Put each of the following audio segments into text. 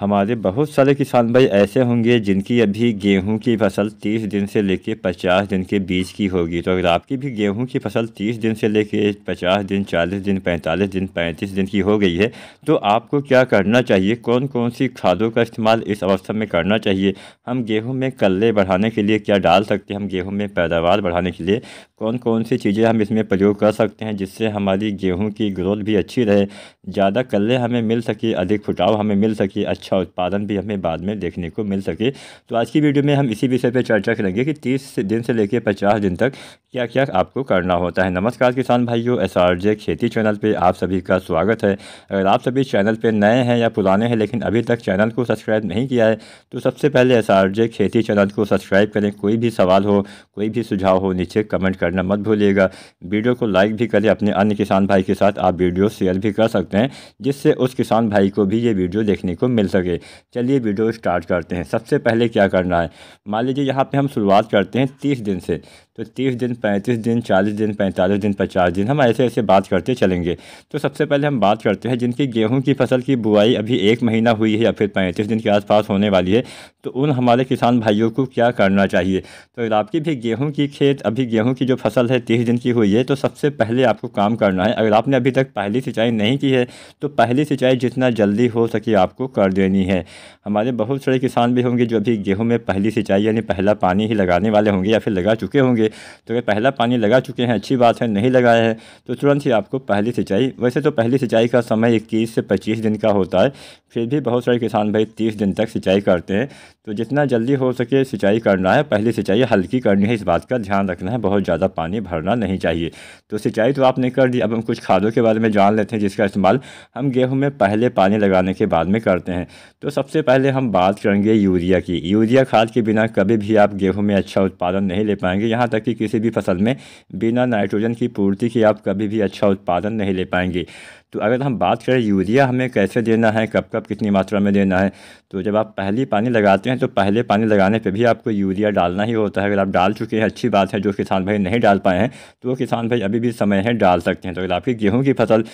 हमारे बहुत सारे किसान भाई ऐसे होंगे जिनकी अभी गेहूं की फसल 30 दिन से लेके 50 दिन के बीच की होगी तो अगर आपकी भी गेहूं की फसल 30 दिन से लेके 50 दिन 40 दिन 45 दिन 35 दिन की हो गई है तो आपको क्या करना चाहिए कौन कौन सी खादों का इस्तेमाल इस अवस्था में करना चाहिए हम गेहूँ में कल्ले बढ़ाने के लिए क्या डाल सकते हैं हम गेहूँ में पैदावार बढ़ाने के लिए कौन कौन सी चीज़ें हम इसमें प्रयोग कर सकते हैं जिससे हमारी गेहूं की ग्रोथ भी अच्छी रहे ज़्यादा कल्ले हमें मिल सके अधिक फुटाव हमें मिल सके अच्छा उत्पादन भी हमें बाद में देखने को मिल सके तो आज की वीडियो में हम इसी विषय पर चर्चा करेंगे कि तीस दिन से लेकर पचास दिन तक क्या क्या आपको करना होता है नमस्कार किसान भाइयों एस खेती चैनल पर आप सभी का स्वागत है अगर आप सभी चैनल पर नए हैं या पुराने हैं लेकिन अभी तक चैनल को सब्सक्राइब नहीं किया है तो सबसे पहले एस खेती चैनल को सब्सक्राइब करें कोई भी सवाल हो कोई भी सुझाव हो नीचे कमेंट कर करना मत भूलिएगा वीडियो को लाइक भी करें अपने अन्य किसान भाई के साथ आप वीडियो शेयर भी कर सकते हैं जिससे उस किसान भाई को भी ये वीडियो देखने को मिल सके चलिए वीडियो स्टार्ट करते हैं सबसे पहले क्या करना है मान लीजिए यहाँ पर हम शुरुआत करते हैं तीस दिन से तो तीस दिन पैंतीस दिन चालीस दिन पैंतालीस दिन पचास दिन हम ऐसे ऐसे बात करते चलेंगे तो सबसे पहले हम बात करते हैं जिनकी गेहूं की फसल की बुआई अभी एक महीना हुई है या फिर पैंतीस दिन के आसपास होने वाली है तो उन हमारे किसान भाइयों को क्या करना चाहिए तो आपकी भी गेहूँ की खेत अभी गेहूँ की जो फसल है तीस दिन की हुई है तो सबसे पहले आपको काम करना है अगर आपने अभी तक पहली सिंचाई नहीं की है तो पहली सिंचाई जितना जल्दी हो सके आपको कर देनी है हमारे बहुत सारे किसान भी होंगे जो अभी गेहूँ में पहली सिंचाई यानी पहला पानी ही लगाने वाले होंगे या फिर लगा चुके होंगे तो अगर पहला पानी लगा चुके हैं अच्छी बात है नहीं लगाया है तो तुरंत ही आपको पहली सिंचाई वैसे तो पहली सिंचाई का समय इक्कीस से पच्चीस दिन का होता है फिर भी बहुत सारे किसान भाई तीस दिन तक सिंचाई करते हैं तो जितना जल्दी हो सके सिंचाई करना है पहली सिंचाई हल्की करनी है इस बात का ध्यान रखना है बहुत ज़्यादा पानी भरना नहीं चाहिए तो सिंचाई तो आपने कर दी अब हम कुछ खादों के बारे में जान लेते हैं जिसका इस्तेमाल हम गेहूँ में पहले पानी लगाने के बाद में करते हैं तो सबसे पहले हम बात करेंगे यूरिया की यूरिया खाद के बिना कभी भी आप गेहूँ में अच्छा उत्पादन नहीं ले पाएंगे यहाँ तक की किसी भी फसल में बिना नाइट्रोजन की पूर्ति के आप कभी भी अच्छा उत्पादन नहीं ले पाएंगे तो अगर हम बात करें यूरिया हमें कैसे देना है कब कब कितनी मात्रा में देना है तो जब आप पहली पानी लगाते हैं तो पहले पानी लगाने पर भी आपको यूरिया डालना ही होता है अगर आप डाल चुके हैं अच्छी बात है जो किसान भाई नहीं डाल पाए हैं तो वो किसान भाई अभी भी समय है डाल सकते हैं तो अगर आपकी गेहूँ की फसल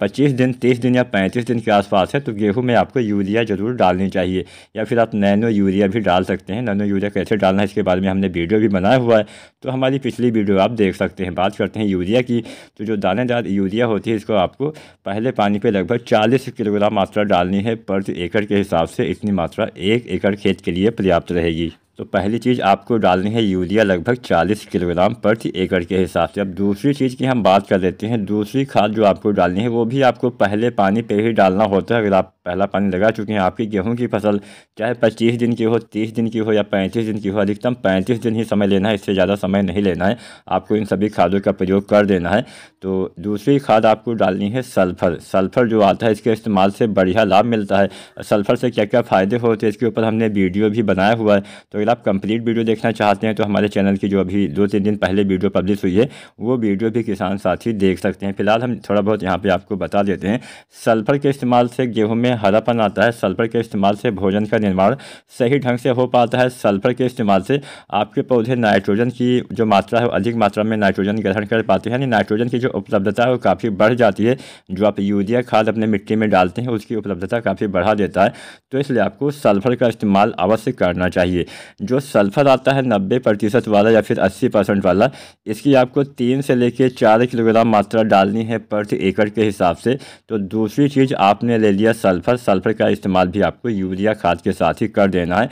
पच्चीस दिन तीस दिन या पैंतीस दिन के आसपास है तो गेहूँ में आपको यूरिया ज़रूर डालनी चाहिए या फिर आप नैनो यूरिया भी डाल सकते हैं नैनो यूरिया कैसे डालना है इसके बारे में हमने वीडियो भी बनाया हुआ है तो हमारी पिछली वीडियो आप देख सकते हैं बात करते हैं यूरिया की तो जो दानेदार यूरिया होती है इसको आपको पहले पानी पे लगभग 40 किलोग्राम मात्रा डालनी है प्रति एकड़ के हिसाब से इतनी मात्रा एक एकड़ खेत के लिए पर्याप्त रहेगी तो पहली चीज़ आपको डालनी है यूरिया लगभग 40 किलोग्राम प्रति एकड़ के हिसाब से अब दूसरी चीज़ की हम बात कर लेते हैं दूसरी खाद जो आपको डालनी है वो भी आपको पहले पानी पे ही डालना होता है अगर आप पहला पानी लगा चुके हैं आपकी गेहूं की फसल चाहे 25 दिन की हो 30 दिन की हो या 35 दिन की हो अधिकतम 35 दिन ही समय लेना है इससे ज़्यादा समय नहीं लेना है आपको इन सभी खादों का प्रयोग कर देना है तो दूसरी खाद आपको डालनी है सल्फ़र सल्फ़र जो आता है इसके इस्तेमाल से बढ़िया लाभ मिलता है सल्फ़र से क्या क्या फ़ायदे होते हैं इसके ऊपर हमने वीडियो भी बनाया हुआ है तो अगर आप कंप्लीट वीडियो देखना चाहते हैं तो हमारे चैनल की जो अभी दो तीन दिन पहले वीडियो पब्लिश हुई है वो वीडियो भी किसान साथी देख सकते हैं फिलहाल हम थोड़ा बहुत यहाँ पर आपको बता देते हैं सल्फर के इस्तेमाल से गेहूँ में हरापन आता है सल्फर के इस्तेमाल से भोजन का निर्माण सही ढंग से हो पाता है सल्फर के इस्तेमाल से आपके पौधे नाइट्रोजन की जो मात्रा है अधिक मात्रा में नाइट्रोजन ग्रहण कर पाते हैं यानी नाइट्रोजन की जो उपलब्धता है वो काफ़ी बढ़ जाती है जो आप यूरिया खाद अपने मिट्टी में डालते हैं उसकी उपलब्धता काफ़ी बढ़ा देता है तो इसलिए आपको सल्फर का इस्तेमाल अवश्य करना चाहिए जो सल्फ़र आता है नब्बे प्रतिशत वाला या फिर अस्सी परसेंट वाला इसकी आपको तीन से लेकर चार किलोग्राम मात्रा डालनी है प्रति एकड़ के हिसाब से तो दूसरी चीज़ आपने ले लिया सल्फ़र सल्फ़र का इस्तेमाल भी आपको यूरिया खाद के साथ ही कर देना है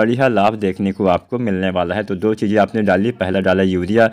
बढ़िया लाभ देखने को आपको मिलने वाला है तो दो चीज़ें आपने डाली पहला डाला यूरिया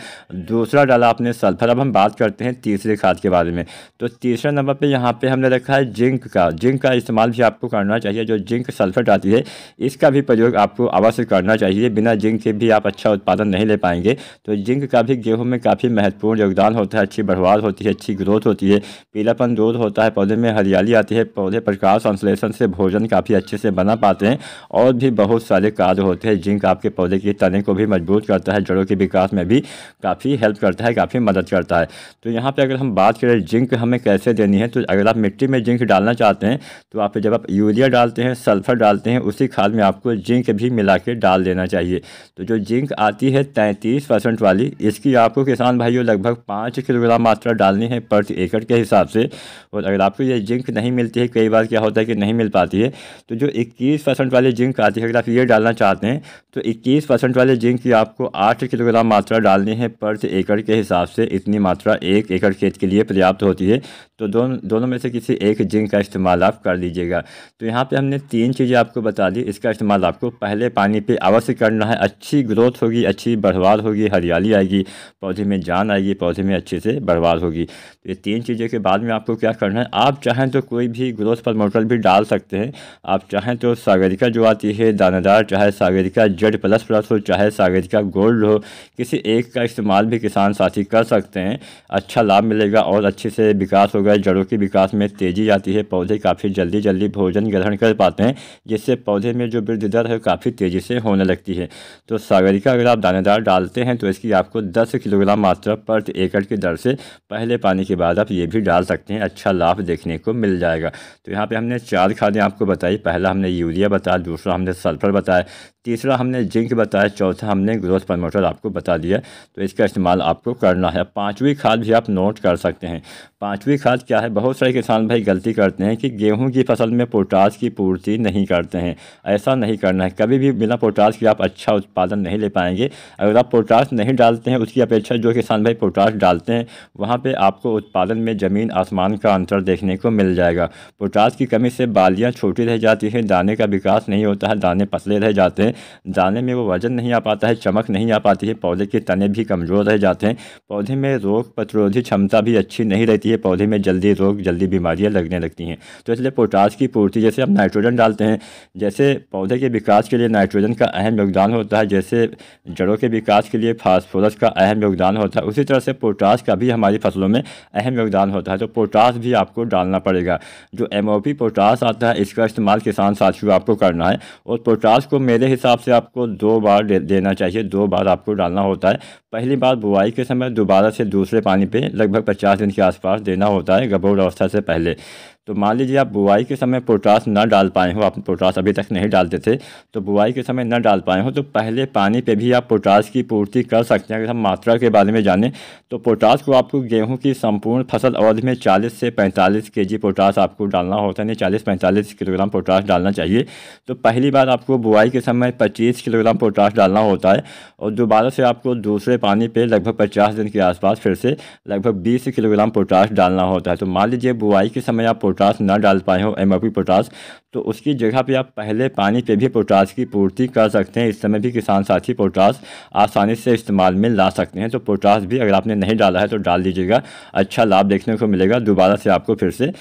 दूसरा डाला आपने सल्फ़र अब हम बात करते हैं तीसरे खाद के बारे में तो तीसरा नंबर पर यहाँ पर हमने रखा है जिंक का जिंक का इस्तेमाल भी आपको करना चाहिए जो जिंक सल्फ़र आती है इसका भी प्रयोग आपको अवश्य करना चाहिए बिना जिंक के भी आप अच्छा उत्पादन नहीं ले पाएंगे तो जिंक का भी गेहूँ में काफ़ी महत्वपूर्ण योगदान होता है अच्छी बढ़वाल होती है अच्छी ग्रोथ होती है पीलापन दूर होता है पौधे में हरियाली आती है पौधे प्रकाश संश्लेषण से भोजन काफ़ी अच्छे से बना पाते हैं और भी बहुत सारे कार्य होते हैं जिंक आपके पौधे के तने को भी मजबूत करता है जड़ों के विकास में भी काफ़ी हेल्प करता है काफ़ी मदद करता है तो यहाँ पर अगर हम बात करें जिंक हमें कैसे देनी है तो अगर आप मिट्टी में जिंक डालना चाहते हैं तो आप जब आप यूरिया डालते हैं सल्फर डालते हैं उसी खाद में आपको जिंक भी मिला के डाल डाल देना चाहिए तो जो जिंक आती है तैंतीस परसेंट वाली इसकी आपको किसान भाइयों लगभग पाँच किलोग्राम मात्रा डालनी है प्रति एकड़ के हिसाब से और अगर आपको ये जिंक नहीं मिलती है कई बार क्या होता है कि नहीं मिल पाती है तो जो इक्कीस परसेंट वाली जिंक आती है अगर आप ये डालना चाहते हैं तो इक्कीस परसेंट वाले जिंक की आपको आठ किलोग्राम मात्रा डालनी है प्रति एकड़ के हिसाब से इतनी मात्रा एक एकड़ खेत के लिए पर्याप्त होती है तो दोनों दोनों में से किसी एक जिंक का इस्तेमाल आप कर लीजिएगा तो यहाँ पे हमने तीन चीज़ें आपको बता दी इसका इस्तेमाल आपको पहले पानी पे अवश्य करना है अच्छी ग्रोथ होगी अच्छी बढ़वार होगी हरियाली आएगी पौधे में जान आएगी पौधे में अच्छे से बढ़वाल होगी तो ये तीन चीज़ें के बाद में आपको क्या करना है आप चाहें तो कोई भी ग्रोथ प्रमोटर भी डाल सकते हैं आप चाहें तो सागरिका जो आती है दानादार चाहे सागरिका जेड प्लस प्लस हो चाहे सागरिका गोल्ड हो किसी एक का इस्तेमाल भी किसान साथी कर सकते हैं अच्छा लाभ मिलेगा और अच्छे से विकास होगा गए जड़ों के विकास में तेज़ी आती है पौधे काफ़ी जल्दी जल्दी भोजन ग्रहण कर पाते हैं जिससे पौधे में जो वृद्धि दर है काफ़ी तेज़ी से होने लगती है तो सागरिका अगर आप दानेदार डालते हैं तो इसकी आपको दस किलोग्राम मात्रा प्रति एकड़ की दर से पहले पानी के बाद आप ये भी डाल सकते हैं अच्छा लाभ देखने को मिल जाएगा तो यहाँ पर हमने चार खादें आपको बताई पहला हमने यूरिया बताया दूसरा हमने सल्फर बताया तीसरा हमने जिंक बताया चौथा हमने ग्रोथ प्रमोटर आपको बता दिया तो इसका इस्तेमाल आपको करना है पाँचवीं खाद भी आप नोट कर सकते हैं पाँचवीं खाद क्या है बहुत सारे किसान भाई गलती करते हैं कि गेहूं की फसल में पोटास की पूर्ति नहीं करते हैं ऐसा नहीं करना है कभी भी बिना पोटास के आप अच्छा उत्पादन नहीं ले पाएंगे अगर आप पोटास नहीं डालते हैं उसकी अपेक्षा जो किसान भाई पोटास डालते हैं वहाँ पर आपको उत्पादन में ज़मीन आसमान का अंतर देखने को मिल जाएगा पोटास की कमी से बालियाँ छोटी रह जाती हैं दाने का विकास नहीं होता है दाने पतले रह जाते हैं दाने में वो वजन नहीं आ पाता है चमक नहीं आ पाती है पौधे के तने भी कमज़ोर रह जाते हैं पौधे में रोग प्रतिरोधी क्षमता भी अच्छी नहीं रहती है पौधे में जल्दी रोग जल्दी बीमारियाँ लगने लगती हैं तो इसलिए पोटास की पूर्ति जैसे हम नाइट्रोजन डालते हैं जैसे पौधे के विकास के लिए नाइट्रोजन का अहम योगदान होता है जैसे जड़ों के विकास के लिए फास्फोरस का अहम योगदान होता है उसी तरह से पोटास का भी हमारी फसलों में अहम योगदान होता है तो पोटास भी आपको डालना पड़ेगा जो एम पोटास आता है इसका इस्तेमाल किसान साथियों आपको करना है और पोटास को मेरे हिसाब हिसाब से आपको दो बार देना चाहिए दो बार आपको डालना होता है पहली बार बुआई के समय दोबारा से दूसरे पानी पे लगभग 50 दिन के आसपास देना होता है गभोर अवस्था से पहले तो मान लीजिए आप बुआई के समय पोटास ना डाल पाए हो आप पोटास अभी तक नहीं डालते थे तो बुआई के समय ना डाल पाए हो तो पहले पानी पे भी आप पोटास की पूर्ति कर सकते हैं अगर हम मात्रा के बारे में जानें तो पोटास को आपको गेहूं की संपूर्ण फसल अवधि में 40 से 45 केजी पोटास आपको डालना होता है चालीस पैंतालीस किलोग्राम पोटास डालना चाहिए तो पहली बार आपको बुआई के समय पच्चीस किलोग्राम पोटास डालना होता है और दोबारा से आपको दूसरे पानी पर लगभग पचास दिन के आसपास फिर से लगभग बीस किलोग्राम पोटास डालना होता है तो मान लीजिए बुआई के समय आप पोटास ना डाल पाए हो एम पोटास तो उसकी जगह पे आप पहले पानी पे भी पोटास की पूर्ति कर सकते हैं इस समय भी किसान साथी पोटास आसानी से इस्तेमाल में ला सकते हैं तो पोटास भी अगर आपने नहीं डाला है तो डाल दीजिएगा अच्छा लाभ देखने को मिलेगा दोबारा से आपको फिर से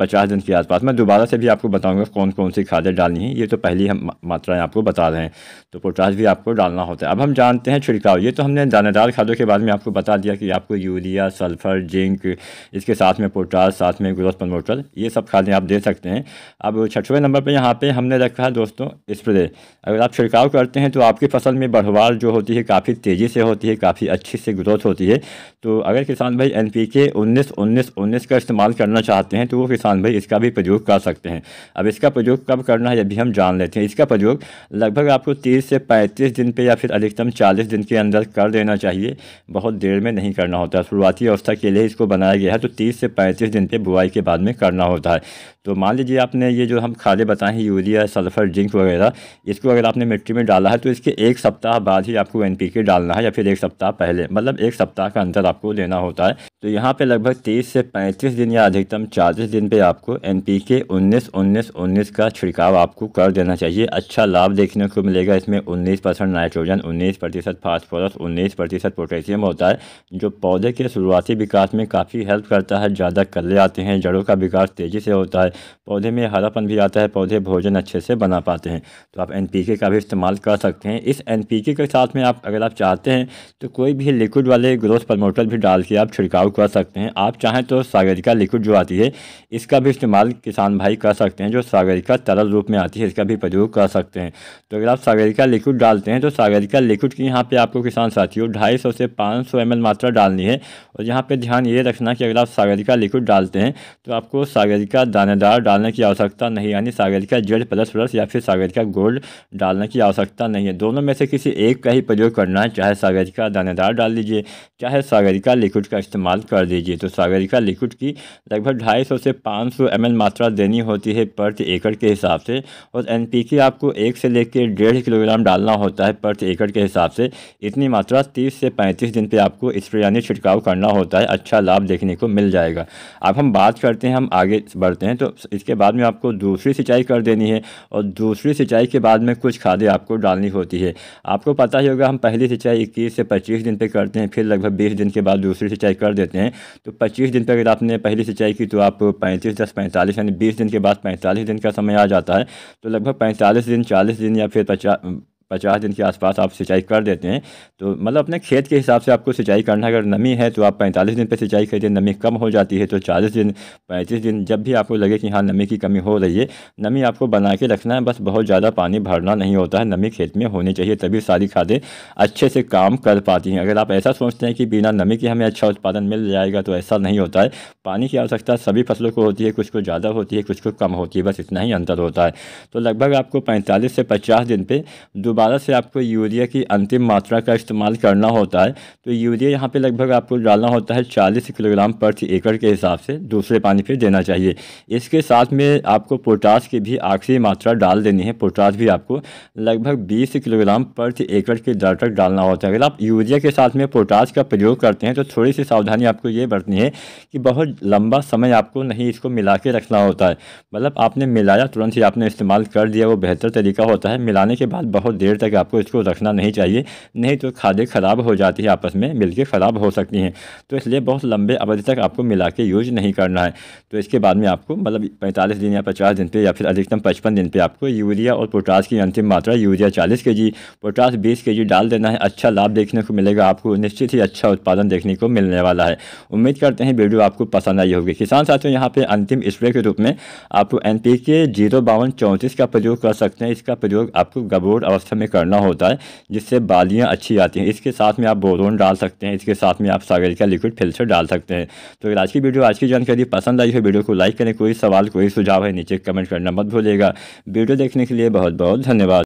पचास दिन के आसपास मैं दोबारा से भी आपको बताऊँगा कौन कौन सी खादें डालनी है ये तो पहली हम मात्राएँ आपको बता रहे हैं तो पोटास भी आपको डालना होता है अब हम जानते हैं छिड़काव ये तो हमने दानेदार खादों के बारे में आपको बता दिया कि आपको यूरिया सल्फ़र जिंक इसके साथ में पोटास साथ में ग्रोथ पनमोटल ये सब खादें आप दे सकते हैं अब छठवें सातवें नंबर पर यहाँ पे हमने रखा है दोस्तों स्प्रे अगर आप छिड़काव करते हैं तो आपकी फसल में बढ़वार जो होती है काफ़ी तेज़ी से होती है काफ़ी अच्छी से ग्रोथ होती है तो अगर किसान भाई एन पी के उन्नीस उन्नीस उन्नीस का इस्तेमाल करना चाहते हैं तो वो किसान भाई इसका भी प्रयोग कर सकते हैं अब इसका प्रयोग कब करना है यह भी हम जान लेते हैं इसका प्रयोग लगभग आपको तीस से पैंतीस दिन पर या फिर अधिकतम चालीस दिन के अंदर कर देना चाहिए बहुत देर में नहीं करना होता शुरुआती अवस्था के लिए इसको बनाया गया है तो तीस से पैंतीस दिन पर बुआई के बाद में करना होता है तो मान लीजिए आपने ये जो हम खादे बताएं यूरिया सल्फ़र जिंक वगैरह इसको अगर आपने मिट्टी में डाला है तो इसके एक सप्ताह बाद ही आपको एन डालना है या फिर एक सप्ताह पहले मतलब एक सप्ताह का अंतर आपको देना होता है तो यहाँ पे लगभग 30 से 35 दिन या अधिकतम 40 दिन पे आपको एन पी के उन्नीस उन्नीस उन्नीस का छिड़काव आपको कर देना चाहिए अच्छा लाभ देखने को मिलेगा इसमें 19 परसेंट नाइट्रोजन 19 प्रतिशत फास्फोरस 19 प्रतिशत पोटेशियम होता है जो पौधे के शुरुआती विकास में काफ़ी हेल्प करता है ज़्यादा कले आते हैं जड़ों का विकास तेज़ी से होता है पौधे में हरापन भी आता जाता है पौधे भोजन अच्छे से बना पाते हैं तो आप एन का भी इस्तेमाल कर सकते हैं इस एन के साथ में आप अगर आप चाहते हैं तो कोई भी लिक्विड वाले ग्रोथ प्रमोटर भी डाल के आप छिड़काव कर सकते हैं आप चाहें तो सागरिका लिक्विड जो आती है इसका भी इस्तेमाल किसान भाई कर सकते हैं जो सागरिका तरल रूप में आती है इसका भी प्रयोग कर सकते हैं तो अगर आप सागरिका लिक्विड डालते हैं तो सागरिका लिक्विड की यहाँ पर आपको किसान साथियों ढाई सौ से पाँच सौ मात्रा डालनी है और यहाँ पर ध्यान ये रखना कि अगर आप सागरिका लिक्विड डालते हैं तो आपको सागरिका दानेदार डालने की आवश्यकता नहीं यानी का जेड प्लस प्लस या फिर सागर का गोल्ड डालने की आवश्यकता नहीं है दोनों में से किसी एक का ही प्रयोग करना है चाहे सागर का दानेदार डाल दीजिए चाहे सागरिका लिक्विड का इस्तेमाल कर दीजिए तो सागरिका लिक्विड की लगभग ढाई सौ से पाँच सौ मात्रा देनी होती है प्रति एकड़ के हिसाब से और एन आपको एक से लेकर डेढ़ किलोग्राम डालना होता है प्रति एकड़ के हिसाब से इतनी मात्रा तीस से पैंतीस दिन पर आपको स्प्रे यानी छिड़काव करना होता है अच्छा लाभ देखने को मिल जाएगा अब हम बात करते हैं हम आगे बढ़ते हैं तो इसके बाद में आपको दूसरी दूसरी सिंचाई कर देनी है और दूसरी सिंचाई के बाद में कुछ खादें आपको डालनी होती है आपको पता ही होगा हम पहली सिंचाई इक्कीस से पच्चीस दिन पर करते हैं फिर लगभग बीस दिन के बाद दूसरी सिंचाई कर देते हैं तो पच्चीस दिन पर अगर आपने पहली सिंचाई की तो आप पैंतीस दस पैंतालीस यानी बीस दिन के बाद पैंतालीस दिन का समय आ जाता है तो लगभग पैंतालीस दिन चालीस दिन या फिर पचास पचास दिन के आसपास आप सिंचाई कर देते हैं तो मतलब अपने खेत के हिसाब से आपको सिंचाई करना अगर नमी है तो आप पैंतालीस दिन पर सिंचाई करें नमी कम हो जाती है तो चालीस दिन पैंतीस दिन जब भी आपको लगे कि हाँ नमी की कमी हो रही है नमी आपको बना के रखना है बस बहुत ज़्यादा पानी भरना नहीं होता है नमी खेत में होनी चाहिए तभी सारी खादें अच्छे से काम कर पाती हैं अगर आप ऐसा सोचते हैं कि बिना नमी के हमें अच्छा उत्पादन मिल जाएगा तो ऐसा नहीं होता है पानी की आवश्यकता सभी फसलों को होती है कुछ को ज़्यादा होती है कुछ को कम होती है बस इतना ही अंतर होता है तो लगभग आपको पैंतालीस से पचास दिन पर दोबारा से आपको यूरिया की अंतिम मात्रा का इस्तेमाल करना होता है तो यूरिया यहाँ पे लगभग आपको डालना होता है चालीस किलोग्राम प्रति एकड़ के हिसाब से दूसरे पानी पे देना चाहिए इसके साथ में आपको पोटास की भी आखिरी मात्रा डाल देनी है पोटास भी आपको लगभग बीस किलोग्राम प्रति एकड़ के दर तक डालना होता है अगर आप यूरिया के साथ में पोटास का प्रयोग करते हैं तो थोड़ी सी सावधानी आपको ये बरतनी है कि बहुत लंबा समय आपको नहीं इसको मिला के रखना होता है मतलब आपने मिलाया तुरंत ही आपने इस्तेमाल कर दिया वो बेहतर तरीका होता है मिलाने के बाद बहुत देर देर तक आपको इसको रखना नहीं चाहिए नहीं तो खादें ख़राब हो जाती है आपस में मिलके ख़राब हो सकती हैं तो इसलिए बहुत लंबे अवधि तक आपको मिला के यूज नहीं करना है तो इसके बाद में आपको मतलब पैंतालीस दिन या पचास दिन पर या फिर अधिकतम पचपन दिन पर आपको यूरिया और पोटास की अंतिम मात्रा यूरिया चालीस के जी पोटास बीस के जी डाल देना है अच्छा लाभ देखने को मिलेगा आपको निश्चित ही अच्छा उत्पादन देखने को मिलने वाला है उम्मीद करते हैं वीडियो आपको पसंद आई होगी किसान साथियों यहाँ पर अंतिम स्प्रे के रूप में आपको एन पी के जीरो बावन चौंतीस का प्रयोग कर सकते हैं इसका प्रयोग आपको गबोर अवस्था हमें करना होता है जिससे बालियाँ अच्छी आती हैं इसके साथ में आप बोरोन डाल सकते हैं इसके साथ में आप सागर का लिक्विड फिल्टर डाल सकते हैं तो अगर आज की वीडियो आज की जानकारी पसंद आई है वीडियो को लाइक करें कोई सवाल कोई सुझाव है नीचे कमेंट करना मत भूलेगा वीडियो देखने के लिए बहुत बहुत धन्यवाद